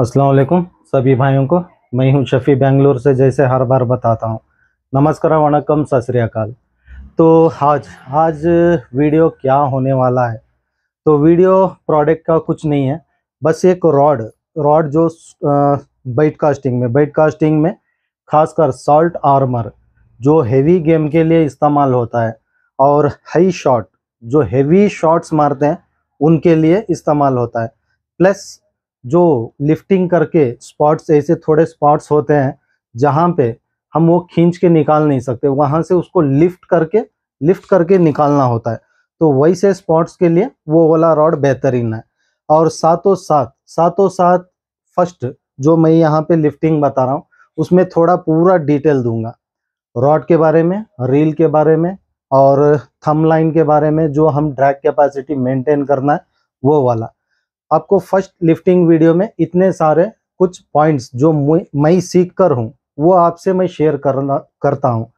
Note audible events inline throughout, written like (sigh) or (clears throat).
असलकुम सभी भाइयों को मैं हूं शफ़ी बेंगलोर से जैसे हर बार बताता हूं नमस्कार वनकम सत तो आज आज वीडियो क्या होने वाला है तो वीडियो प्रोडक्ट का कुछ नहीं है बस एक रॉड रॉड जो बैट कास्टिंग में बैट कास्टिंग में खासकर सॉल्ट आर्मर जो हेवी गेम के लिए इस्तेमाल होता है और हाई शॉट जो हेवी शॉट्स मारते हैं उनके लिए इस्तेमाल होता है प्लस जो लिफ्टिंग करके स्पॉट्स ऐसे थोड़े स्पॉट्स होते हैं जहाँ पे हम वो खींच के निकाल नहीं सकते वहाँ से उसको लिफ्ट करके लिफ्ट करके निकालना होता है तो वैसे स्पॉट्स के लिए वो वाला रॉड बेहतरीन है और सातों सात सातों सात फर्स्ट जो मैं यहाँ पे लिफ्टिंग बता रहा हूँ उसमें थोड़ा पूरा डिटेल दूंगा रॉड के बारे में रील के बारे में और थम लाइन के बारे में जो हम ड्रैग कैपेसिटी मेंटेन करना है वो वाला आपको फर्स्ट लिफ्टिंग वीडियो में इतने सारे कुछ पॉइंट्स जो मैं सीख कर हूँ वो आपसे मैं शेयर करना करता हूँ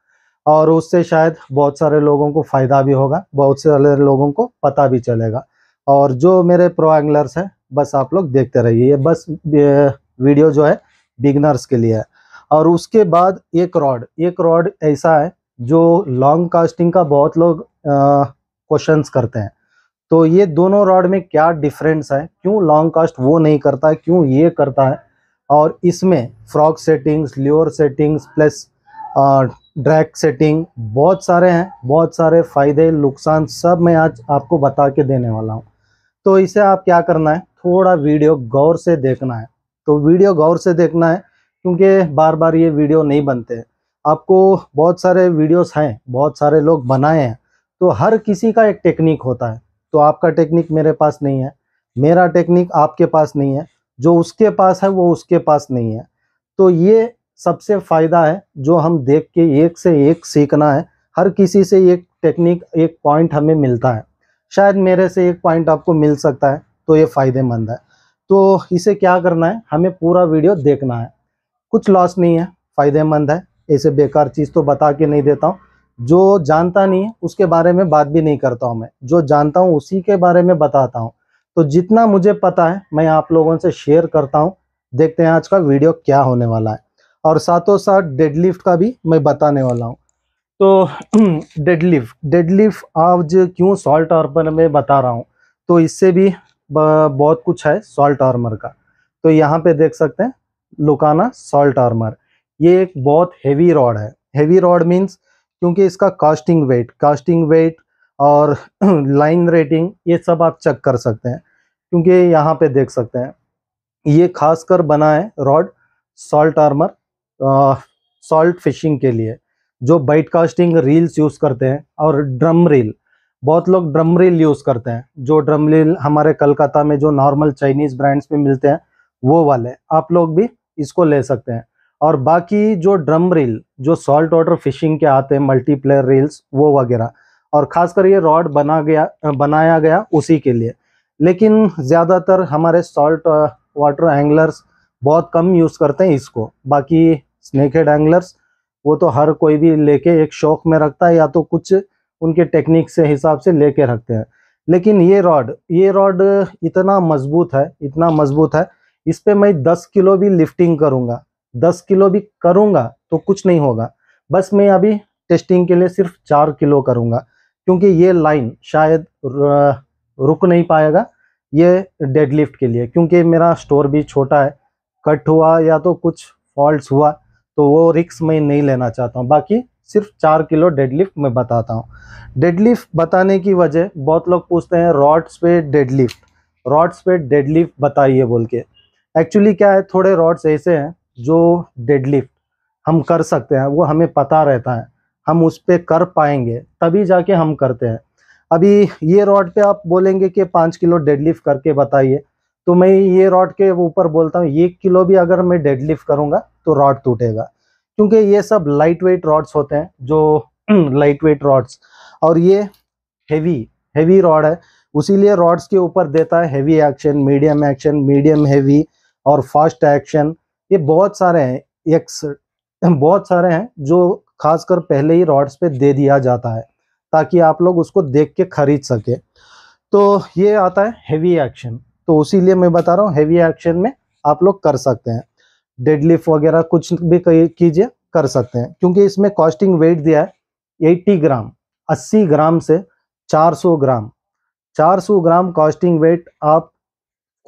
और उससे शायद बहुत सारे लोगों को फ़ायदा भी होगा बहुत सारे लोगों को पता भी चलेगा और जो मेरे प्रो एंगलर्स हैं बस आप लोग देखते रहिए ये बस वीडियो जो है बिगनर्स के लिए है और उसके बाद एक रॉड एक रॉड ऐसा है जो लॉन्ग कास्टिंग का बहुत लोग क्वेश्चन करते हैं तो ये दोनों रॉड में क्या डिफरेंस है क्यों लॉन्ग कास्ट वो नहीं करता है क्यों ये करता है और इसमें frog settings lure settings plus drag setting बहुत सारे हैं बहुत सारे फ़ायदे नुकसान सब मैं आज आपको बता के देने वाला हूँ तो इसे आप क्या करना है थोड़ा वीडियो गौर से देखना है तो वीडियो गौर से देखना है क्योंकि बार बार ये वीडियो नहीं बनते हैं आपको बहुत सारे वीडियोस हैं बहुत सारे लोग बनाए हैं तो हर किसी का एक टेक्निक होता है तो आपका टेक्निक मेरे पास नहीं है मेरा टेक्निक आपके पास नहीं है जो उसके पास है वो उसके पास नहीं है तो ये सबसे फ़ायदा है जो हम देख के एक से एक सीखना है हर किसी से एक टेक्निक एक पॉइंट हमें मिलता है शायद मेरे से एक पॉइंट आपको मिल सकता है तो ये फ़ायदेमंद है तो इसे क्या करना है हमें पूरा वीडियो देखना है कुछ लॉस नहीं है फ़ायदेमंद है ऐसे बेकार चीज़ तो बता के नहीं देता हूँ जो जानता नहीं है उसके बारे में बात भी नहीं करता हूँ मैं जो जानता हूँ उसी के बारे में बताता हूँ तो जितना मुझे पता है मैं आप लोगों से शेयर करता हूँ देखते हैं आज का वीडियो क्या होने वाला है और साथों साथ डेडलिफ्ट का भी मैं बताने वाला हूँ तो डेडलिफ्ट डेडलिफ्ट आज क्यों सॉल्ट आर्मर में बता रहा हूँ तो इससे भी बहुत कुछ है सॉल्ट आर्मर का तो यहाँ पे देख सकते हैं लुकाना सॉल्ट आर्मर ये एक बहुत हेवी रॉड है हेवी रॉड मीन्स क्योंकि इसका कास्टिंग वेट कास्टिंग वेट और लाइन (clears throat) रेटिंग ये सब आप चेक कर सकते हैं क्योंकि यहाँ पे देख सकते हैं ये खासकर बना है rod salt armour salt fishing के लिए जो बाइट कास्टिंग रील्स यूज़ करते हैं और ड्रम रील बहुत लोग ड्रम रील यूज़ करते हैं जो ड्रम रील हमारे कलकत्ता में जो नॉर्मल चाइनीज़ ब्रांड्स में मिलते हैं वो वाले आप लोग भी इसको ले सकते हैं और बाकी जो ड्रम रील जो सॉल्ट वाटर फिशिंग के आते हैं मल्टीप्लेयर रील्स वो वगैरह और खासकर ये रॉड बना गया बनाया गया उसी के लिए लेकिन ज़्यादातर हमारे सॉल्ट वाटर एंगलर्स बहुत कम यूज़ करते हैं इसको बाकी स्नेकेड हेड एंगलर्स वो तो हर कोई भी लेके एक शौक में रखता है या तो कुछ उनके टेक्निक से हिसाब से लेके रखते हैं लेकिन ये रॉड ये रॉड इतना मजबूत है इतना मजबूत है इस पर मैं दस किलो भी लिफ्टिंग करूँगा दस किलो भी करूँगा तो कुछ नहीं होगा बस मैं अभी टेस्टिंग के लिए सिर्फ चार किलो करूँगा क्योंकि ये लाइन शायद रुक नहीं पाएगा ये डेडलिफ्ट के लिए क्योंकि मेरा स्टोर भी छोटा है कट हुआ या तो कुछ फॉल्ट हुआ तो वो रिक्स मैं नहीं लेना चाहता हूँ बाकी सिर्फ चार किलो डेडलिफ्ट मैं बताता हूँ डेडलिफ्ट बताने की वजह बहुत लोग पूछते हैं रॉड्स पे डेडलिफ्ट रॉड्स पे डेडलिफ्ट बताइए बोल के एक्चुअली क्या है थोड़े रॉड्स ऐसे हैं जो डेडलिफ्ट हम कर सकते हैं वो हमें पता रहता है हम उस पर कर पाएंगे तभी जाके हम करते हैं अभी ये रॉड पे आप बोलेंगे कि पाँच किलो डेडलिफ्ट करके बताइए तो मैं ये रॉड के ऊपर बोलता हूँ एक किलो भी अगर मैं डेडलिफ्ट करूँगा तो रॉड टूटेगा क्योंकि ये सब लाइट वेट रॉड्स होते हैं जो लाइट वेट रॉड्स और ये हेवी हेवी रॉड है उसीलिए रॉड्स के ऊपर देता है heavy action medium action medium heavy और फास्ट एक्शन ये बहुत सारे हैं एक्स बहुत सारे हैं जो खासकर पहले ही रॉड्स पे दे दिया जाता है ताकि आप लोग उसको देख के ख़रीद सके तो ये आता है हेवी एक्शन तो उसी लिए मैं बता रहा हूँ हेवी एक्शन में आप लोग कर सकते हैं डेडलिफ्ट वगैरह कुछ भी कीजिए कर सकते हैं क्योंकि इसमें कॉस्टिंग वेट दिया है 80 ग्राम 80 ग्राम से 400 ग्राम 400 ग्राम कॉस्टिंग वेट आप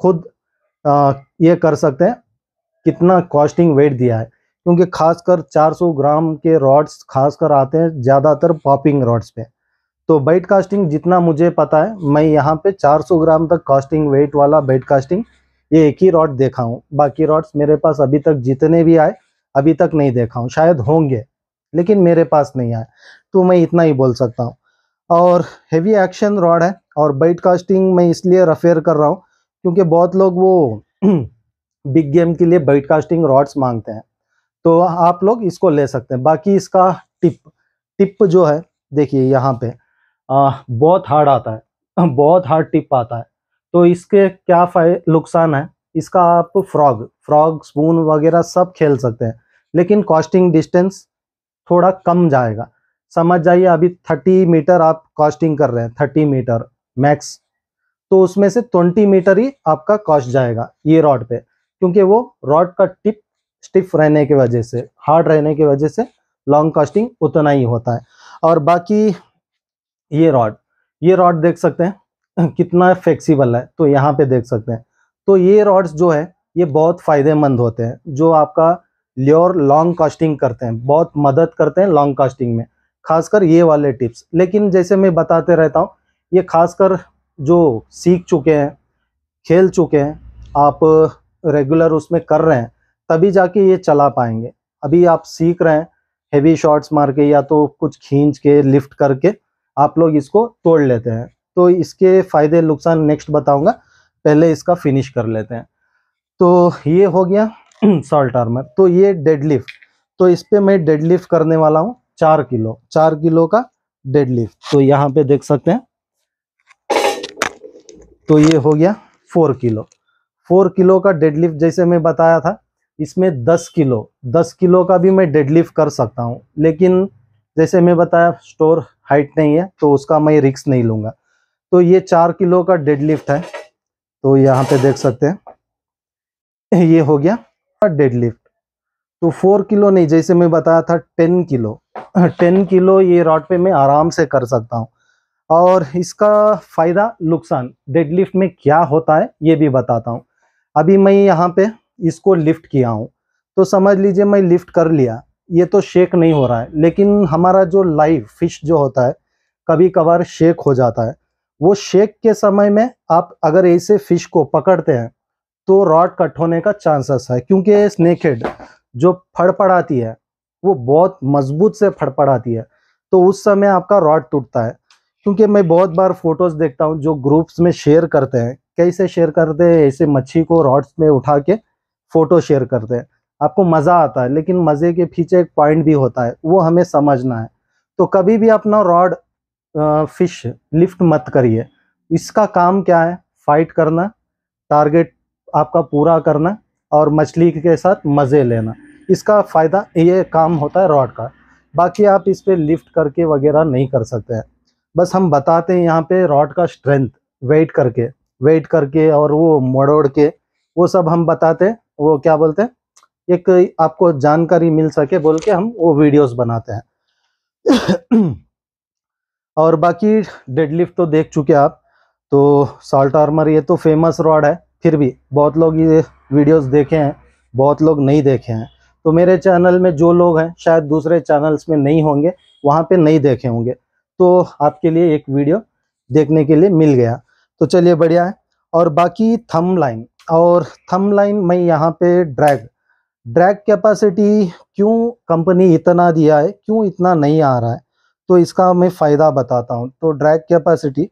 खुद आ, ये कर सकते हैं कितना कॉस्टिंग वेट दिया है क्योंकि खासकर 400 ग्राम के रॉड्स खासकर आते हैं ज़्यादातर पॉपिंग रॉड्स पे तो बेट कास्टिंग जितना मुझे पता है मैं यहाँ पे 400 ग्राम तक कास्टिंग वेट वाला बेट कास्टिंग ये एक ही रॉड देखा हूँ बाकी रॉड्स मेरे पास अभी तक जितने भी आए अभी तक नहीं देखा हूँ शायद होंगे लेकिन मेरे पास नहीं आए तो मैं इतना ही बोल सकता हूँ और हेवी एक्शन रॉड है और बेट कास्टिंग मैं इसलिए रफेयर कर रहा हूँ क्योंकि बहुत लोग वो (clears throat) बिग गेम के लिए ब्रॉडकास्टिंग कास्टिंग रॉड्स मांगते हैं तो आप लोग इसको ले सकते हैं बाकी इसका टिप टिप जो है देखिए यहाँ पे आ, बहुत हार्ड आता है (laughs) बहुत हार्ड टिप आता है तो इसके क्या फाय नुकसान है इसका आप फ्रॉग फ्रॉग स्पून वगैरह सब खेल सकते हैं लेकिन कॉस्टिंग डिस्टेंस थोड़ा कम जाएगा समझ जाइए अभी थर्टी मीटर आप कॉस्टिंग कर रहे हैं थर्टी मीटर मैक्स तो उसमें से ट्वेंटी मीटर ही आपका कॉस्ट जाएगा ये रॉड पे क्योंकि वो रॉड का टिप स्टिफ रहने की वजह से हार्ड रहने की वजह से लॉन्ग कास्टिंग उतना ही होता है और बाकी ये रॉड ये रॉड देख सकते हैं कितना फ्लेक्सिबल है तो यहाँ पे देख सकते हैं तो ये रॉड्स जो है ये बहुत फ़ायदेमंद होते हैं जो आपका ल्योर लॉन्ग कास्टिंग करते हैं बहुत मदद करते हैं लॉन्ग कास्टिंग में खासकर ये वाले टिप्स लेकिन जैसे मैं बताते रहता हूँ ये खासकर जो सीख चुके हैं खेल चुके हैं आप रेगुलर उसमें कर रहे हैं तभी जाके ये चला पाएंगे अभी आप सीख रहे हैं हेवी शॉट्स मार के या तो कुछ खींच के लिफ्ट करके आप लोग इसको तोड़ लेते हैं तो इसके फ़ायदे नुकसान नेक्स्ट बताऊंगा पहले इसका फिनिश कर लेते हैं तो ये हो गया सॉल्ट (clears throat) आर्मर तो ये डेडलिफ्ट तो इस पर मैं डेडलिफ्ट करने वाला हूँ चार किलो चार किलो का डेडलिफ्ट तो यहाँ पे देख सकते हैं तो ये हो गया फोर किलो फोर किलो का डेडलिफ्ट जैसे मैं बताया था इसमें दस किलो दस किलो का भी मैं डेडलिफ्ट कर सकता हूँ लेकिन जैसे मैं बताया स्टोर हाइट नहीं है तो उसका मैं रिक्स नहीं लूँगा तो ये चार किलो का डेडलिफ्ट है तो यहाँ पे देख सकते हैं ये हो गया डेडलिफ्ट तो फोर किलो नहीं जैसे मैं बताया था टेन किलो टेन किलो ये रॉड पे मैं आराम से कर सकता हूँ और इसका फ़ायदा नुकसान डेडलिफ्ट में क्या होता है ये भी बताता हूँ अभी मैं यहाँ पे इसको लिफ्ट किया हूँ तो समझ लीजिए मैं लिफ्ट कर लिया ये तो शेक नहीं हो रहा है लेकिन हमारा जो लाइव फिश जो होता है कभी कभार शेक हो जाता है वो शेक के समय में आप अगर ऐसे फिश को पकड़ते हैं तो रॉड कट होने का चांसेस है क्योंकि स्नेकेड जो फड़फड़ाती है वो बहुत मजबूत से फड़फड़ाती है तो उस समय आपका रॉड टूटता है क्योंकि मैं बहुत बार फोटोज़ देखता हूँ जो ग्रुप्स में शेयर करते हैं कैसे शेयर करते हैं ऐसे मच्छी को रॉड्स में उठा के फोटो शेयर करते हैं आपको मज़ा आता है लेकिन मज़े के पीछे एक पॉइंट भी होता है वो हमें समझना है तो कभी भी अपना रॉड फिश लिफ्ट मत करिए इसका काम क्या है फाइट करना टारगेट आपका पूरा करना और मछली के साथ मज़े लेना इसका फ़ायदा ये काम होता है रॉड का बाकी आप इस पर लिफ्ट करके वगैरह नहीं कर सकते हैं बस हम बताते हैं यहाँ पे रॉड का स्ट्रेंथ वेट करके वेट करके और वो मड़ोड़ के वो सब हम बताते वो क्या बोलते हैं एक आपको जानकारी मिल सके बोल के हम वो वीडियोस बनाते हैं (coughs) और बाकी डेडलिफ्ट तो देख चुके आप तो सॉल्ट आर्मर ये तो फेमस रॉड है फिर भी बहुत लोग ये वीडियोस देखे हैं बहुत लोग नहीं देखे हैं तो मेरे चैनल में जो लोग हैं शायद दूसरे चैनल्स में नहीं होंगे वहाँ पे नहीं देखे होंगे तो आपके लिए एक वीडियो देखने के लिए मिल गया तो चलिए बढ़िया है और बाकी थम लाइन और थम लाइन मैं यहाँ पे ड्रैग ड्रैग कैपेसिटी क्यों कंपनी इतना दिया है क्यों इतना नहीं आ रहा है तो इसका मैं फ़ायदा बताता हूँ तो ड्रैग कैपेसिटी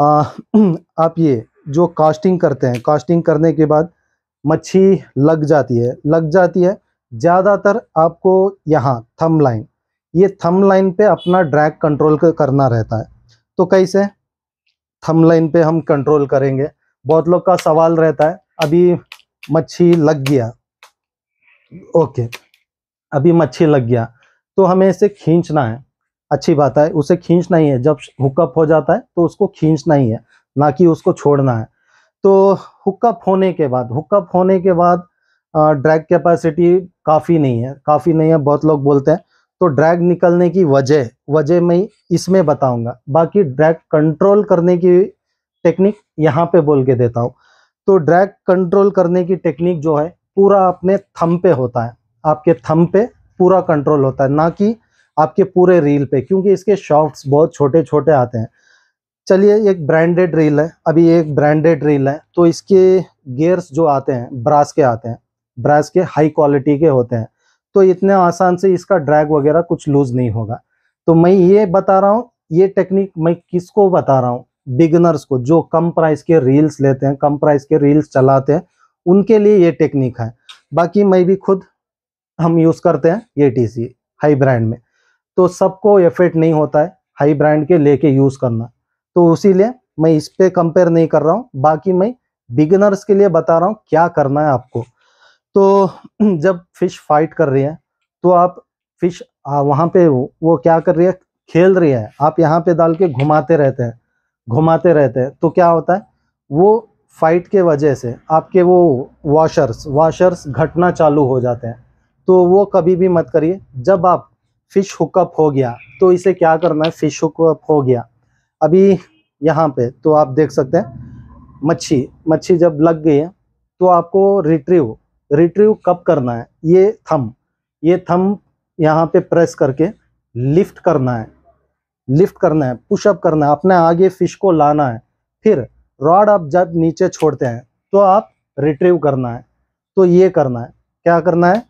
(clears throat) आप ये जो कास्टिंग करते हैं कास्टिंग करने के बाद मच्छी लग जाती है लग जाती है ज़्यादातर आपको यहाँ थम लाइन ये थम लाइन पे अपना ड्रैग कंट्रोल करना रहता है तो कैसे थम लाइन पे हम कंट्रोल करेंगे बहुत लोग का सवाल रहता है अभी मच्छी लग गया ओके अभी मच्छी लग गया तो हमें इसे खींचना है अच्छी बात है उसे खींचना ही है जब हुकअप हो जाता है तो उसको खींचना ही है ना कि उसको छोड़ना है तो हुकअप होने के बाद हुकअप होने के बाद ड्रैग कैपेसिटी काफ़ी नहीं है काफ़ी नहीं है बहुत लोग बोलते हैं तो ड्रैग निकलने की वजह वजह मैं इसमें बताऊंगा बाकी ड्रैग कंट्रोल करने की टेक्निक यहाँ पे बोल के देता हूँ तो ड्रैग कंट्रोल करने की टेक्निक जो है पूरा अपने थम पे होता है आपके थम पे पूरा कंट्रोल होता है ना कि आपके पूरे रील पे क्योंकि इसके शॉर्ट्स बहुत छोटे छोटे आते हैं चलिए एक ब्रांडेड रील है अभी एक ब्रांडेड रील है तो इसके गेयर्स जो आते हैं ब्रास के आते हैं ब्रास के हाई क्वालिटी के होते हैं तो इतने आसान से इसका ड्रैग वगैरह कुछ लूज नहीं होगा तो मैं ये बता रहा हूँ ये टेक्निक मैं किसको बता रहा हूँ बिगनर्स को जो कम प्राइस के रील्स लेते हैं कम प्राइस के रील्स चलाते हैं उनके लिए ये टेक्निक है बाकी मैं भी खुद हम यूज़ करते हैं ए टी हाई ब्रांड में तो सबको एफेक्ट नहीं होता है हाई ब्रांड के लेके यूज़ करना तो उसी मैं इस पर कंपेयर नहीं कर रहा हूँ बाकी मैं बिगनर्स के लिए बता रहा हूँ क्या करना है आपको तो (clears throat) जब फिश फाइट कर रही है तो आप फिश वहाँ पे वो, वो क्या कर रही है खेल रही है आप यहाँ पे डाल के घुमाते रहते हैं घुमाते रहते हैं तो क्या होता है वो फाइट के वजह से आपके वो वॉशर्स वॉशर्स घटना चालू हो जाते हैं तो वो कभी भी मत करिए जब आप फ़िश हुकअप हो गया तो इसे क्या करना है फ़िश हुकअप हो गया अभी यहाँ पे तो आप देख सकते हैं मच्छी मच्छी जब लग गई है तो आपको रिट्रीव रिट्रीव कब करना है ये थम ये थम यहाँ पे प्रेस करके लिफ्ट करना है लिफ्ट करना है पुशअप करना है अपने आगे फिश को लाना है फिर रॉड आप जब नीचे छोड़ते हैं तो आप रिट्रीव करना है तो ये करना है क्या करना है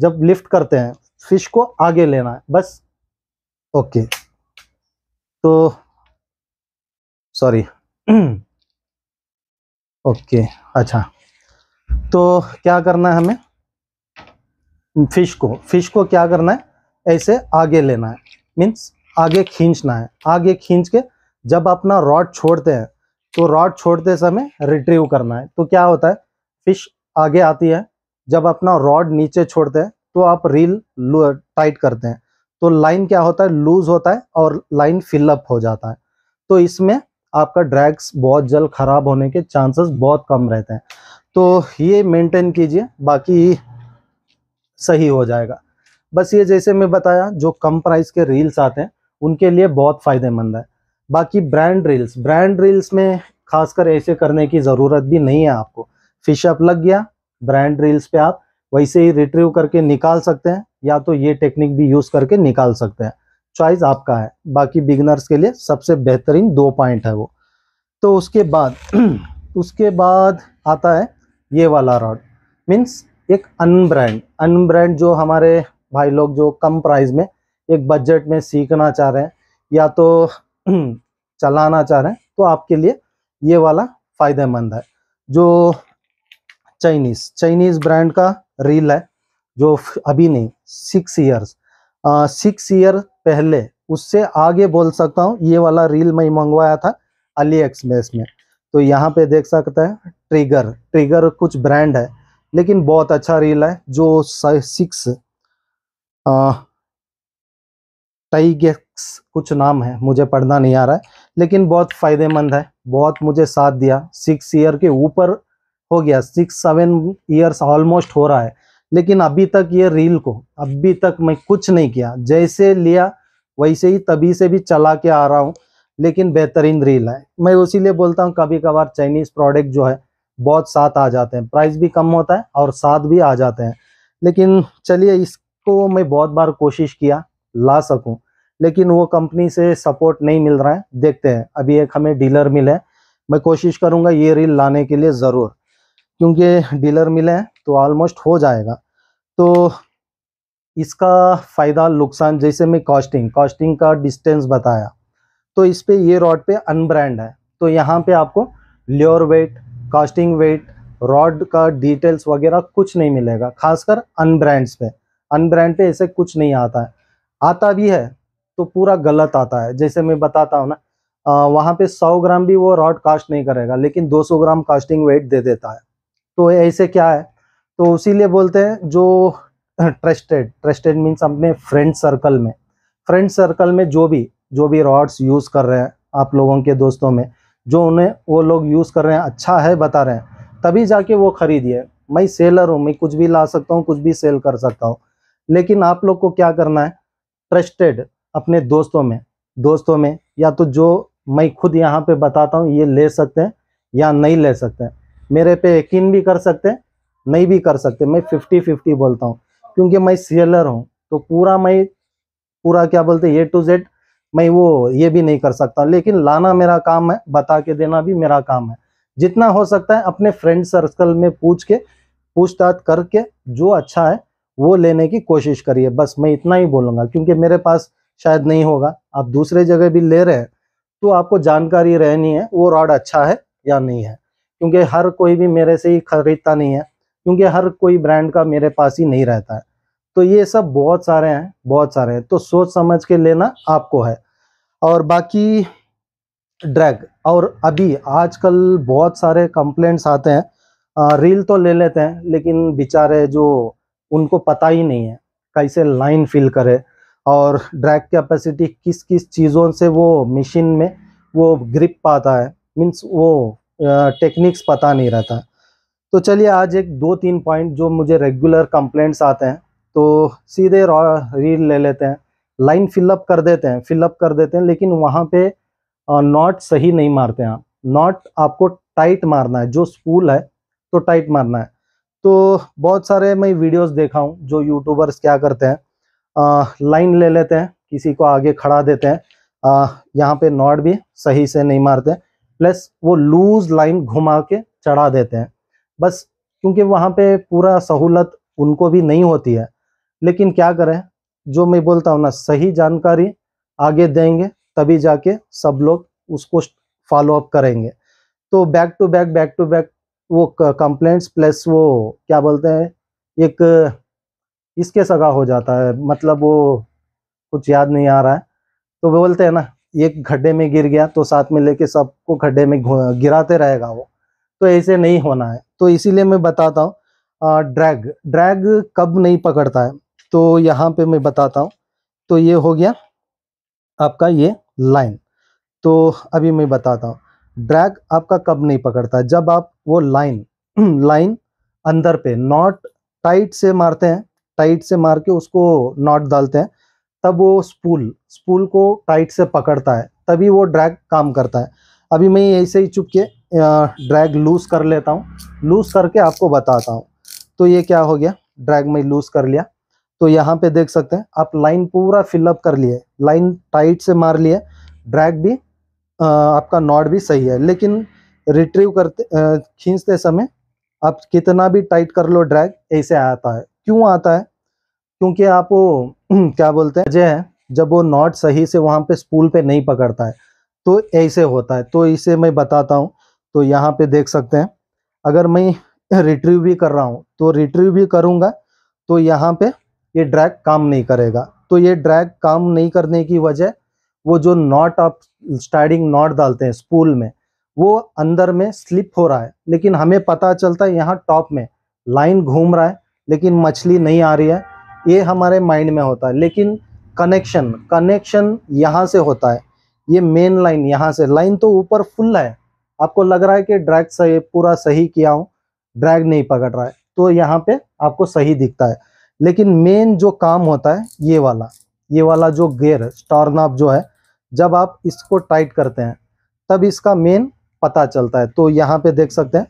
जब लिफ्ट करते हैं फिश को आगे लेना है बस ओके तो सॉरी ओके (clears throat) अच्छा तो क्या करना है हमें फिश को फिश को क्या करना है ऐसे आगे लेना है मीन्स आगे खींचना है आगे खींच के जब अपना रॉड छोड़ते हैं तो रॉड छोड़ते समय रिट्रीव करना है तो क्या होता है फिश आगे आती है जब अपना रॉड नीचे छोड़ते हैं तो आप रील टाइट करते हैं तो लाइन क्या होता है लूज होता है और लाइन फिलअप हो जाता है तो इसमें आपका ड्रैग्स बहुत जल्द खराब होने के चांसेस बहुत कम रहते हैं तो ये मेंटेन कीजिए बाकी सही हो जाएगा बस ये जैसे मैं बताया जो कम प्राइस के रील्स आते हैं उनके लिए बहुत फ़ायदेमंद है बाकी ब्रांड रील्स ब्रांड रील्स में खासकर ऐसे करने की ज़रूरत भी नहीं है आपको फिश अप लग गया ब्रांड रील्स पे आप वैसे ही रिट्रीव करके निकाल सकते हैं या तो ये टेक्निक भी यूज़ करके निकाल सकते हैं चॉइस आपका है बाकी बिगनर्स के लिए सबसे बेहतरीन दो पॉइंट है वो तो उसके बाद (clears throat) उसके बाद आता है ये वाला रॉड मीन्स एक अनब्रांड अनब्रांड जो हमारे भाई लोग जो कम प्राइस में एक बजट में सीखना चाह रहे हैं या तो (clears throat) चलाना चाह रहे हैं तो आपके लिए ये वाला फ़ायदेमंद है जो चाइनीज़ चाइनीज़ ब्रांड का रील है जो अभी नहीं सिक्स ईयर्स सिक्स ईयर पहले उससे आगे बोल सकता हूँ ये वाला रील मैं मंगवाया था अली एक्सप्रेस में तो यहाँ पे देख सकते हैं ट्रिगर ट्रिगर कुछ ब्रांड है लेकिन बहुत अच्छा रील है जो सिक्स टाइगेक्स कुछ नाम है मुझे पढ़ना नहीं आ रहा है लेकिन बहुत फ़ायदेमंद है बहुत मुझे साथ दिया सिक्स ईयर के ऊपर हो गया सिक्स सेवन ईयर्स ऑलमोस्ट हो रहा है लेकिन अभी तक ये रील को अभी तक मैं कुछ नहीं किया जैसे लिया वैसे ही तभी से भी चला के आ रहा हूँ लेकिन बेहतरीन रील है मैं उसी बोलता हूँ कभी कभार चाइनीज़ प्रोडक्ट जो है बहुत साथ आ जाते हैं प्राइस भी कम होता है और साथ भी आ जाते हैं लेकिन चलिए इसको मैं बहुत बार कोशिश किया ला सकूं लेकिन वो कंपनी से सपोर्ट नहीं मिल रहा है देखते हैं अभी एक हमें डीलर मिले मैं कोशिश करूंगा ये रील लाने के लिए ज़रूर क्योंकि डीलर मिले तो ऑलमोस्ट हो जाएगा तो इसका फ़ायदा नुकसान जैसे मैं कॉस्टिंग कॉस्टिंग का डिस्टेंस बताया तो इस पर ये रॉड पे अनब्रांड है तो यहाँ पे आपको lure weight casting weight rod का डिटेल्स वगैरह कुछ नहीं मिलेगा खासकर अनब्रांड्स पे अनब्रांड पे ऐसे कुछ नहीं आता है आता भी है तो पूरा गलत आता है जैसे मैं बताता हूँ ना वहाँ पे 100 ग्राम भी वो रॉड कास्ट नहीं करेगा लेकिन 200 ग्राम कास्टिंग वेट दे देता है तो ऐसे क्या है तो उसीलिए बोलते हैं जो ट्रस्टेड ट्रस्टेड मीन्स अपने फ्रेंड सर्कल में फ्रेंड सर्कल में जो भी जो भी रॉड्स यूज़ कर रहे हैं आप लोगों के दोस्तों में जो उन्हें वो लोग यूज़ कर रहे हैं अच्छा है बता रहे हैं तभी जाके वो खरीदिए मैं सेलर हूँ मैं कुछ भी ला सकता हूँ कुछ भी सेल कर सकता हूँ लेकिन आप लोग को क्या करना है ट्रस्टेड अपने दोस्तों में दोस्तों में या तो जो मैं खुद यहाँ पे बताता हूँ ये ले सकते हैं या नहीं ले सकते हैं मेरे पे यकीन भी कर सकते हैं नहीं भी कर सकते मैं फिफ्टी फिफ्टी बोलता हूँ क्योंकि मैं सेलर हूँ तो पूरा मैं पूरा क्या बोलते ए टू जेड मैं वो ये भी नहीं कर सकता लेकिन लाना मेरा काम है बता के देना भी मेरा काम है जितना हो सकता है अपने फ्रेंड सर्कल में पूछ के पूछताछ करके जो अच्छा है वो लेने की कोशिश करिए बस मैं इतना ही बोलूँगा क्योंकि मेरे पास शायद नहीं होगा आप दूसरे जगह भी ले रहे हैं तो आपको जानकारी रहनी है वो रॉड अच्छा है या नहीं है क्योंकि हर कोई भी मेरे से ही खरीदता नहीं है क्योंकि हर कोई ब्रांड का मेरे पास ही नहीं रहता है तो ये सब बहुत सारे हैं बहुत सारे हैं तो सोच समझ के लेना आपको है और बाकी ड्रैग और अभी आजकल बहुत सारे कंप्लेंट्स आते हैं आ, रील तो ले लेते हैं लेकिन बेचारे जो उनको पता ही नहीं है कैसे लाइन फिल करे और ड्रैग कैपेसिटी किस किस चीज़ों से वो मशीन में वो ग्रिप पाता है मीन्स वो टेक्निक्स पता नहीं रहता तो चलिए आज एक दो तीन पॉइंट जो मुझे रेगुलर कंप्लेंट्स आते हैं तो सीधे रीड ले लेते हैं लाइन फिलअप कर देते हैं फिलअप कर देते हैं लेकिन वहाँ पे नॉट सही नहीं मारते हैं आप नॉट आपको टाइट मारना है जो स्पूल है तो टाइट मारना है तो बहुत सारे मैं वीडियोस देखा हूँ जो यूट्यूबर्स क्या करते हैं लाइन ले लेते हैं किसी को आगे खड़ा देते हैं यहाँ पे नॉट भी सही से नहीं मारते प्लस वो लूज लाइन घुमा के चढ़ा देते हैं बस क्योंकि वहाँ पे पूरा सहूलत उनको भी नहीं होती है लेकिन क्या करें जो मैं बोलता हूँ ना सही जानकारी आगे देंगे तभी जाके सब लोग उसको फॉलोअप करेंगे तो back to back back to back वो कंप्लेंट्स प्लस वो क्या बोलते हैं एक इसके सगा हो जाता है मतलब वो कुछ याद नहीं आ रहा है तो वो बोलते हैं ना एक गड्ढे में गिर गया तो साथ में लेके सबको गड्ढे में गिराते रहेगा वो तो ऐसे नहीं होना है तो इसीलिए मैं बताता हूँ ड्रैग ड्रैग कब नहीं पकड़ता है तो यहाँ पे मैं बताता हूँ तो ये हो गया आपका ये लाइन तो अभी मैं बताता हूँ ड्रैग आपका कब नहीं पकड़ता जब आप वो लाइन (clears throat) लाइन अंदर पे नॉट टाइट से मारते हैं टाइट से मार के उसको नॉट डालते हैं तब वो स्पूल स्पूल को टाइट से पकड़ता है तभी वो ड्रैग काम करता है अभी मैं ऐसे ही चुप के ड्रैग लूज़ कर लेता हूँ लूज़ करके आपको बताता हूँ तो ये क्या हो गया ड्रैग मैं लूज़ कर लिया तो यहाँ पे देख सकते हैं आप लाइन पूरा फिलअप कर लिए लाइन टाइट से मार लिए ड्रैग भी आ, आपका नॉट भी सही है लेकिन रिट्रीव करते खींचते समय आप कितना भी टाइट कर लो ड्रैग ऐसे आता है क्यों आता है क्योंकि आप वो (clears throat) क्या बोलते हैं जय है जब वो नॉट सही से वहाँ पे स्पूल पे नहीं पकड़ता है तो ऐसे होता है तो इसे मैं बताता हूँ तो यहाँ पे देख सकते हैं अगर मैं रिट्रीव भी कर रहा हूँ तो रिट्रीव भी करूँगा तो यहाँ पे ये ड्रैग काम नहीं करेगा तो ये ड्रैग काम नहीं करने की वजह वो जो नॉट आप स्टाइडिंग नॉट डालते हैं स्पूल में वो अंदर में स्लिप हो रहा है लेकिन हमें पता चलता है यहाँ टॉप में लाइन घूम रहा है लेकिन मछली नहीं आ रही है ये हमारे माइंड में होता है लेकिन कनेक्शन कनेक्शन यहाँ से होता है ये मेन लाइन यहाँ से लाइन तो ऊपर फुल है आपको लग रहा है कि ड्रैग सही पूरा सही किया हूँ ड्रैग नहीं पकड़ रहा है तो यहाँ पे आपको सही दिखता है लेकिन मेन जो काम होता है ये वाला ये वाला जो गेयर स्टार जो है जब आप इसको टाइट करते हैं तब इसका मेन पता चलता है तो यहाँ पे देख सकते हैं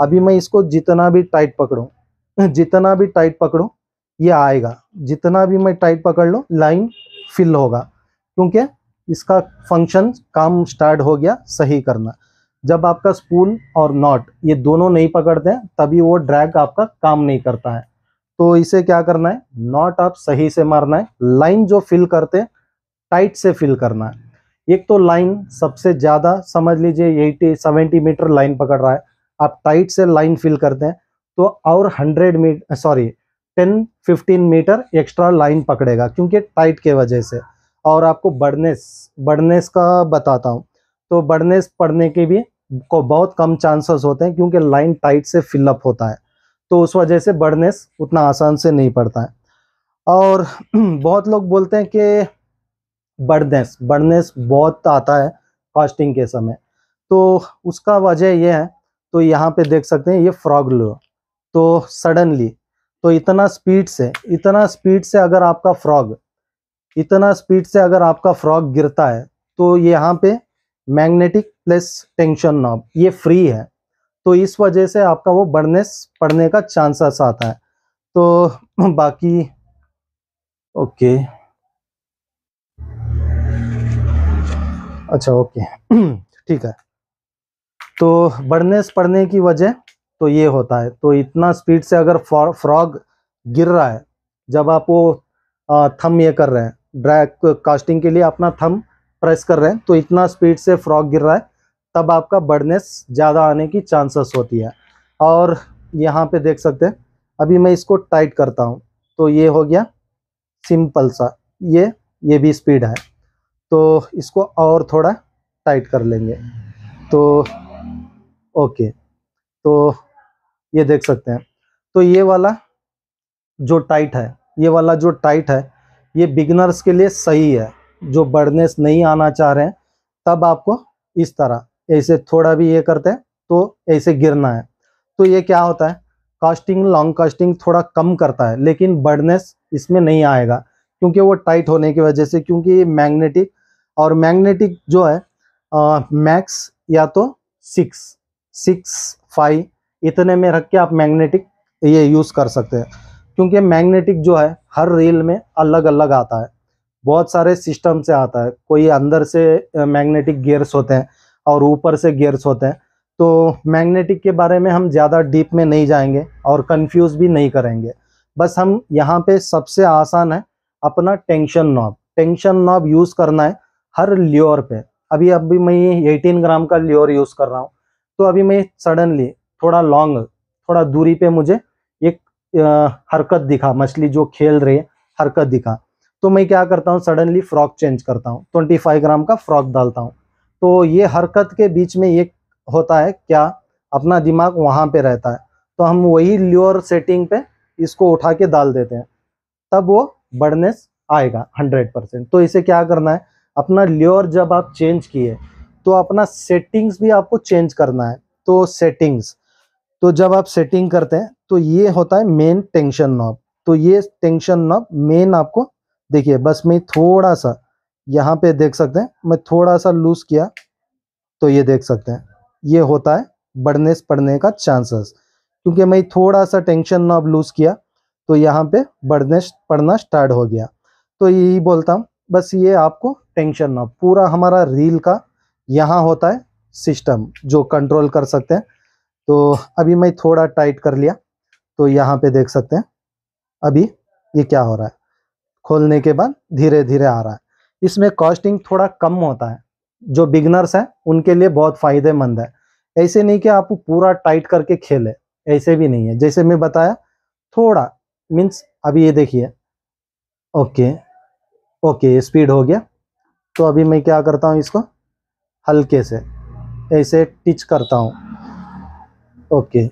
अभी मैं इसको जितना भी टाइट पकड़ूँ जितना भी टाइट पकड़ूँ ये आएगा जितना भी मैं टाइट पकड़ लूँ लाइन फिल होगा क्योंकि इसका फंक्शन काम स्टार्ट हो गया सही करना जब आपका स्पूल और नॉट ये दोनों नहीं पकड़ते हैं तभी वो ड्रैग आपका काम नहीं करता है तो इसे क्या करना है नॉट आप सही से मारना है लाइन जो फिल करते टाइट से फिल करना है एक तो लाइन सबसे ज़्यादा समझ लीजिए 80 70 मीटर लाइन पकड़ रहा है आप टाइट से लाइन फिल करते हैं तो और 100 metre sorry 10 15 metre extra line पकड़ेगा क्योंकि टाइट के वजह से और आपको बर्नेस बर्नेस का बताता हूँ तो बर्नेस पड़ने के भी को बहुत कम चांसेस होते हैं क्योंकि लाइन टाइट से फिलअप होता है तो उस वजह से बर्डनेस उतना आसान से नहीं पड़ता है और (clears throat) बहुत लोग बोलते हैं कि बर्डनेस बर्नेस बहुत आता है फास्टिंग के समय तो उसका वजह यह है तो यहाँ पे देख सकते हैं ये फ्रॉग लो तो सडनली तो इतना स्पीड से इतना स्पीड से अगर आपका फ्रॉग इतना स्पीड से अगर आपका फ्रॉग गिरता है तो यहाँ पे मैग्नेटिक प्लस टेंशन नॉब ये फ्री है तो इस वजह से आपका वो बढ़ने पड़ने का चांसेस आता है तो (clears throat) बाकी ओके अच्छा ओके (clears throat) ठीक है तो बढ़ने पड़ने की वजह तो ये होता है तो इतना स्पीड से अगर फ्रॉग गिर रहा है जब आप वो थम ये कर रहे हैं ड्रैग कास्टिंग के लिए अपना थम प्रेस कर रहे हैं तो इतना स्पीड से फ्रॉग गिर रहा है तब आपका बर्डनेस ज़्यादा आने की चांसेस होती है और यहाँ पे देख सकते हैं अभी मैं इसको टाइट करता हूँ तो ये हो गया सिंपल सा ये ये भी स्पीड है तो इसको और थोड़ा टाइट कर लेंगे तो ओके तो ये देख सकते हैं तो ये वाला जो टाइट है ये वाला जो टाइट है ये बिगनर्स के लिए सही है जो बर्डनेस नहीं आना चाह रहे हैं तब आपको इस तरह ऐसे थोड़ा भी ये करते हैं तो ऐसे गिरना है तो ये क्या होता है कास्टिंग लॉन्ग कास्टिंग थोड़ा कम करता है लेकिन बर्डनेस इसमें नहीं आएगा क्योंकि वो टाइट होने की वजह से क्योंकि मैग्नेटिक और मैग्नेटिक जो है मैक्स या तो सिक्स सिक्स फाइव इतने में रख के आप मैग्नेटिक ये यूज़ कर सकते हैं क्योंकि मैग्नेटिक जो है हर रील में अलग अलग आता है बहुत सारे सिस्टम से आता है कोई अंदर से मैग्नेटिक गियर्स होते हैं और ऊपर से गियर्स होते हैं तो मैग्नेटिक के बारे में हम ज़्यादा डीप में नहीं जाएंगे और कंफ्यूज भी नहीं करेंगे बस हम यहाँ पे सबसे आसान है अपना tension knob tension knob use करना है हर ल्योर पे अभी अभी मैं एटीन ग्राम का ल्योर यूज़ कर रहा हूँ तो अभी मैं सडनली थोड़ा लॉन्ग थोड़ा दूरी पर मुझे एक आ, हरकत दिखा मछली जो खेल रही है हरकत दिखा तो मैं क्या करता हूँ सडनली फ्रॉक चेंज करता हूँ 25 ग्राम का फ्रॉक डालता हूँ तो ये हरकत के बीच में एक होता है क्या अपना दिमाग वहाँ पे रहता है तो हम वही ल्योर सेटिंग पे इसको उठा के डाल देते हैं तब वो बढ़नेस आएगा हंड्रेड परसेंट तो इसे क्या करना है अपना ल्योर जब आप चेंज किए तो अपना सेटिंग्स भी आपको चेंज करना है तो सेटिंग्स तो जब आप सेटिंग करते हैं तो ये होता है मेन टेंशन नॉब तो ये टेंशन नॉब मेन आपको देखिए बस में थोड़ा सा यहाँ पे देख सकते हैं मैं थोड़ा सा लूज़ किया तो ये देख सकते हैं ये होता है बढ़ने पड़ने का चांसेस क्योंकि मैं थोड़ा सा टेंशन ना अब लूज़ किया तो यहाँ पे बढ़ने पड़ना स्टार्ट हो गया तो यही बोलता हूँ बस ये आपको टेंशन ना पूरा हमारा रील का यहाँ होता है सिस्टम जो कंट्रोल कर सकते हैं तो अभी मैं थोड़ा टाइट कर लिया तो यहाँ पे देख सकते हैं अभी ये क्या हो रहा है खोलने के बाद धीरे धीरे आ रहा है इसमें कॉस्टिंग थोड़ा कम होता है जो बिगनर्स हैं उनके लिए बहुत फ़ायदेमंद है ऐसे नहीं कि आप पूरा टाइट करके खेले ऐसे भी नहीं है जैसे मैं बताया थोड़ा मीन्स अभी ये देखिए ओके ओके स्पीड हो गया तो अभी मैं क्या करता हूँ इसको हल्के से ऐसे टिच करता हूँ ओके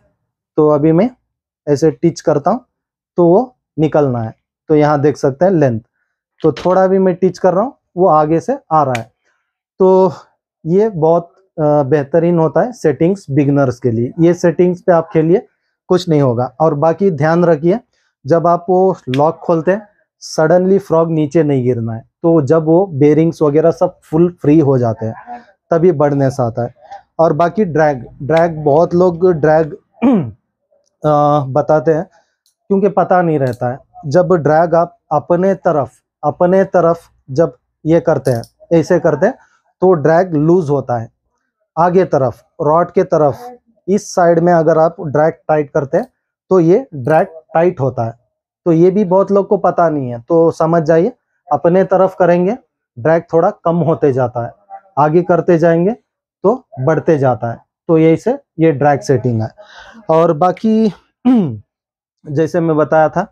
तो अभी मैं ऐसे टिच करता हूँ तो वो निकलना है तो यहाँ देख सकते हैं लेंथ तो थोड़ा भी मैं टिच कर रहा हूँ वो आगे से आ रहा है तो ये बहुत बेहतरीन होता है सेटिंग्स बिगनर्स के लिए ये सेटिंग्स पे आप खेलिए कुछ नहीं होगा और बाकी ध्यान रखिए जब आप वो लॉक खोलते हैं सडनली फ्रॉग नीचे नहीं गिरना है तो जब वो बेरिंग्स वगैरह सब फुल फ्री हो जाते हैं तभी बढ़ने से आता है और बाकी ड्रैग ड्रैग बहुत लोग ड्रैग आ, (clears throat) बताते हैं क्योंकि पता नहीं रहता है जब ड्रैग आप अपने तरफ अपने तरफ जब ये करते हैं ऐसे करते हैं तो ड्रैग लूज होता है आगे तरफ रॉड के तरफ इस साइड में अगर आप ड्रैग टाइट करते हैं तो ये ड्रैग टाइट होता है तो ये भी बहुत लोग को पता नहीं है तो समझ जाइए अपने तरफ करेंगे ड्रैग थोड़ा कम होते जाता है आगे करते जाएंगे तो बढ़ते जाता है तो यही से ये ड्रैग सेटिंग है और बाकी (clears throat) जैसे मैं बताया था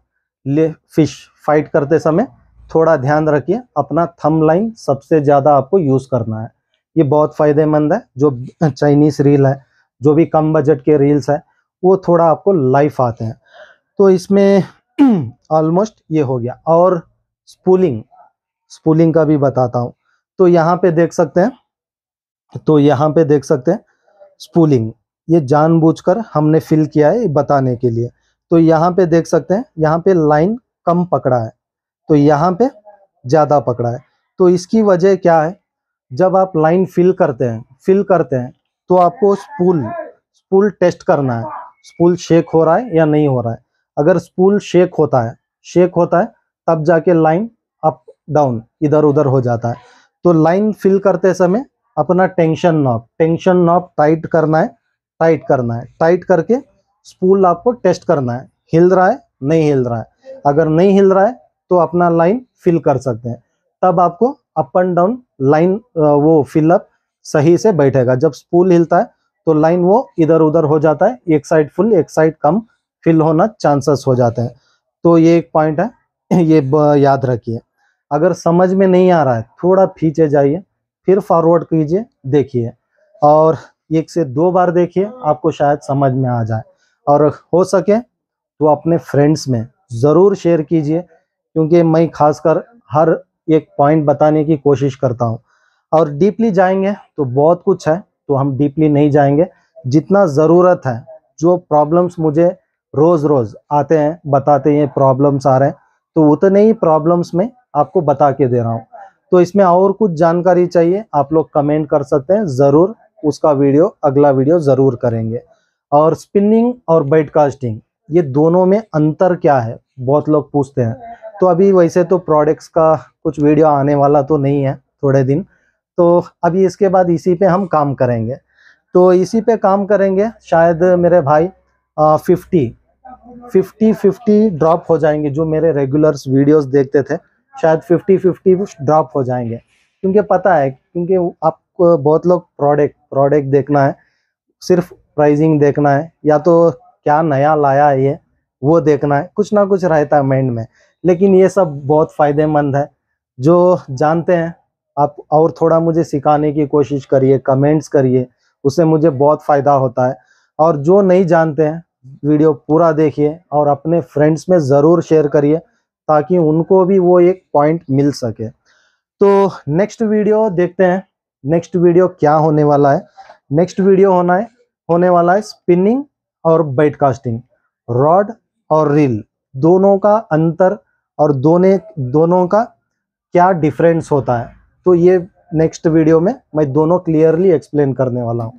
ले फिश फाइट करते समय थोड़ा ध्यान रखिए अपना थम लाइन सबसे ज़्यादा आपको यूज़ करना है ये बहुत फ़ायदेमंद है जो चाइनीज़ रील है जो भी कम बजट के रील्स है वो थोड़ा आपको लाइफ आते हैं तो इसमें ऑलमोस्ट (clears throat) ये हो गया और स्पूलिंग स्पूलिंग का भी बताता हूँ तो यहाँ पे देख सकते हैं तो यहाँ पे देख सकते हैं स्पूलिंग ये जानबूझकर हमने फिल किया है बताने के लिए तो यहाँ पे देख सकते हैं यहाँ पे लाइन कम पकड़ा है तो यहाँ पे ज़्यादा पकड़ा है तो इसकी वजह क्या है जब आप लाइन फिल करते हैं फिल करते हैं तो आपको स्पूल स्पूल टेस्ट करना है स्पूल शेक हो रहा है या नहीं हो रहा है अगर स्पूल शेक होता है शेक होता है तब जाके लाइन अप डाउन इधर उधर हो जाता है तो लाइन फिल करते समय अपना tension knob tension knob tight करना है टाइट करना है टाइट करके स्पूल आपको टेस्ट करना है हिल रहा है नहीं हिल रहा है अगर नहीं हिल रहा है तो अपना लाइन फिल कर सकते हैं तब आपको अप एंड डाउन लाइन वो फिलअप सही से बैठेगा जब स्पूल हिलता है तो लाइन वो इधर उधर हो जाता है एक साइड फुल एक साइड कम फिल होना चांसेस हो जाते हैं तो ये एक पॉइंट है (clears throat) ये याद रखिए अगर समझ में नहीं आ रहा है थोड़ा पीछे जाइए फिर फॉरवर्ड कीजिए देखिए और एक से दो बार देखिए आपको शायद समझ में आ जाए और हो सके तो अपने फ्रेंड्स में ज़रूर शेयर कीजिए क्योंकि मैं खासकर हर एक पॉइंट बताने की कोशिश करता हूँ और डीपली जाएंगे तो बहुत कुछ है तो हम डीपली नहीं जाएंगे जितना ज़रूरत है जो प्रॉब्लम्स मुझे रोज़ रोज़ आते हैं बताते हैं प्रॉब्लम्स आ रहे हैं तो उतने ही प्रॉब्लम्स में आपको बता के दे रहा हूँ तो इसमें और कुछ जानकारी चाहिए आप लोग कमेंट कर सकते हैं ज़रूर उसका वीडियो अगला वीडियो ज़रूर करेंगे और स्पिनिंग और बेड कास्टिंग ये दोनों में अंतर क्या है बहुत लोग पूछते हैं तो अभी वैसे तो प्रोडक्ट्स का कुछ वीडियो आने वाला तो नहीं है थोड़े दिन तो अभी इसके बाद इसी पे हम काम करेंगे तो इसी पे काम करेंगे शायद मेरे भाई फिफ्टी फिफ्टी फिफ्टी ड्रॉप हो जाएंगे जो मेरे रेगुलर्स वीडियोस देखते थे शायद फिफ्टी फिफ्टी ड्रॉप हो जाएंगे क्योंकि पता है क्योंकि आपको बहुत लोग प्रोडक्ट प्रोडक्ट देखना है सिर्फ प्राइजिंग देखना है या तो क्या नया लाया है ये वो देखना है कुछ ना कुछ रहता है माइंड में लेकिन ये सब बहुत फ़ायदेमंद है जो जानते हैं आप और थोड़ा मुझे सिखाने की कोशिश करिए कमेंट्स करिए उससे मुझे बहुत फ़ायदा होता है और जो नहीं जानते हैं वीडियो पूरा देखिए और अपने फ्रेंड्स में ज़रूर शेयर करिए ताकि उनको भी वो एक पॉइंट मिल सके तो नेक्स्ट वीडियो देखते हैं नेक्स्ट वीडियो क्या होने वाला है नेक्स्ट वीडियो होना है होने वाला है स्पिनिंग और बेट कास्टिंग रॉड और रील दोनों का अंतर और दोनों दोनों का क्या डिफरेंस होता है तो ये नेक्स्ट वीडियो में मैं दोनों क्लियरली एक्सप्लेन करने वाला हूँ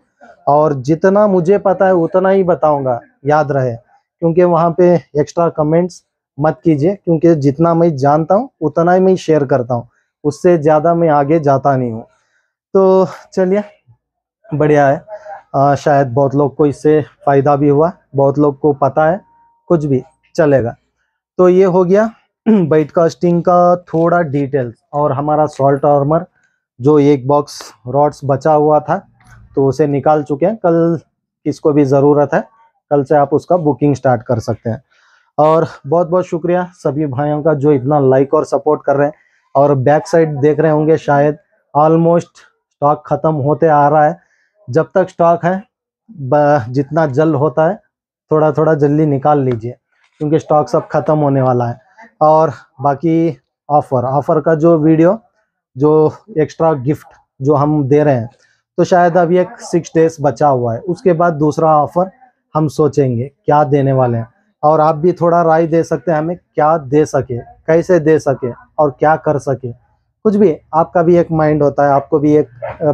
और जितना मुझे पता है उतना ही बताऊंगा याद रहे क्योंकि वहाँ पे एक्स्ट्रा कमेंट्स मत कीजिए क्योंकि जितना मैं जानता हूँ उतना ही मैं शेयर करता हूँ उससे ज़्यादा मैं आगे जाता नहीं हूँ तो चलिए बढ़िया है आ, शायद बहुत लोग को इससे फ़ायदा भी हुआ बहुत लोग को पता है कुछ भी चलेगा तो ये हो गया बाइट (clears throat) कास्टिंग का थोड़ा डिटेल्स और हमारा सॉल्ट आर्मर जो एक बॉक्स रॉड्स बचा हुआ था तो उसे निकाल चुके हैं कल किसको भी ज़रूरत है कल से आप उसका बुकिंग स्टार्ट कर सकते हैं और बहुत बहुत शुक्रिया सभी भाइयों का जो इतना लाइक और सपोर्ट कर रहे हैं और बैक साइड देख रहे होंगे शायद ऑलमोस्ट स्टॉक ख़त्म होते आ रहा है जब तक स्टॉक है जितना जल्द होता है थोड़ा थोड़ा जल्दी निकाल लीजिए क्योंकि स्टॉक सब ख़त्म होने वाला है और बाकी ऑफ़र ऑफ़र का जो वीडियो जो एक्स्ट्रा गिफ्ट जो हम दे रहे हैं तो शायद अभी एक सिक्स डेज बचा हुआ है उसके बाद दूसरा ऑफ़र हम सोचेंगे क्या देने वाले हैं और आप भी थोड़ा राय दे सकते हैं हमें क्या दे सके कैसे दे सके और क्या कर सके कुछ भी आपका भी एक माइंड होता है आपको भी एक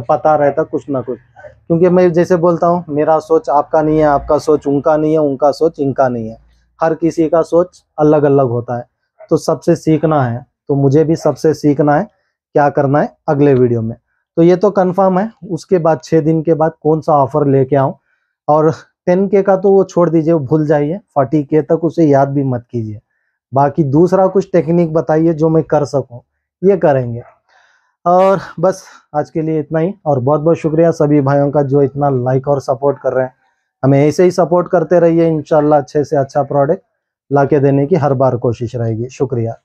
पता रहता कुछ ना कुछ क्योंकि मैं जैसे बोलता हूँ मेरा सोच आपका नहीं है आपका सोच उनका नहीं है उनका सोच इनका नहीं है हर किसी का सोच अलग अलग होता है तो सबसे सीखना है तो मुझे भी सबसे सीखना है क्या करना है अगले वीडियो में तो ये तो कंफर्म है उसके बाद छः दिन के बाद कौन सा ऑफर लेके आऊँ और टेन के का तो वो छोड़ दीजिए वो भूल जाइए फोर्टी के तक उसे याद भी मत कीजिए बाकी दूसरा कुछ टेक्निक बताइए जो मैं कर सकूँ ये करेंगे और बस आज के लिए इतना ही और बहुत बहुत शुक्रिया सभी भाइयों का जो इतना लाइक और सपोर्ट कर रहे हैं हमें ऐसे ही सपोर्ट करते रहिए इनशाला अच्छे से अच्छा प्रोडक्ट ला देने की हर बार कोशिश रहेगी शुक्रिया